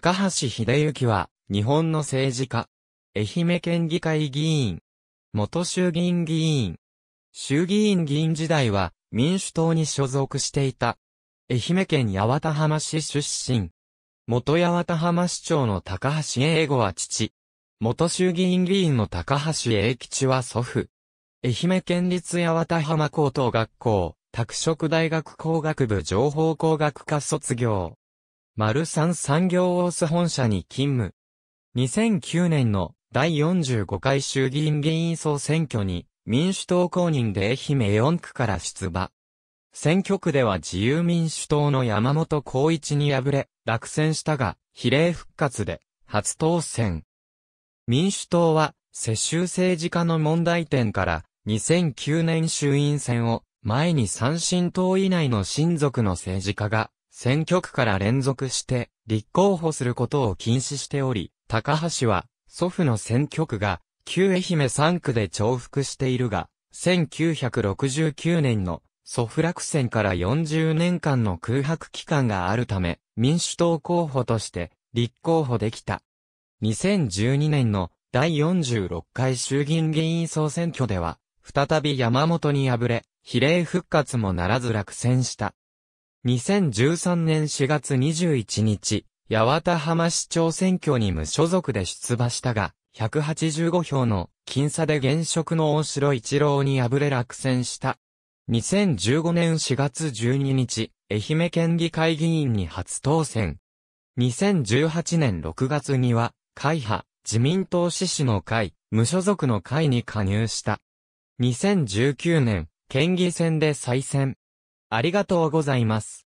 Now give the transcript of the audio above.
高橋秀幸は、日本の政治家。愛媛県議会議員。元衆議院議員。衆議院議員時代は、民主党に所属していた。愛媛県八幡浜市出身。元八幡浜市長の高橋英吾は父。元衆議院議員の高橋英吉は祖父。愛媛県立八幡浜高等学校、拓殖大学工学部情報工学科卒業。丸三産業オース本社に勤務。2009年の第45回衆議院議員総選挙に民主党公認で愛媛4区から出馬。選挙区では自由民主党の山本光一に敗れ、落選したが、比例復活で、初当選。民主党は、世襲政治家の問題点から、2009年衆院選を、前に三親党以内の親族の政治家が、選挙区から連続して立候補することを禁止しており、高橋は祖父の選挙区が旧愛媛3区で重複しているが、1969年の祖父落選から40年間の空白期間があるため、民主党候補として立候補できた。2012年の第46回衆議院議員総選挙では、再び山本に敗れ、比例復活もならず落選した。2013年4月21日、八幡浜市長選挙に無所属で出馬したが、185票の僅差で現職の大城一郎に敗れ落選した。2015年4月12日、愛媛県議会議員に初当選。2018年6月には、会派、自民党支持の会、無所属の会に加入した。2019年、県議選で再選。ありがとうございます。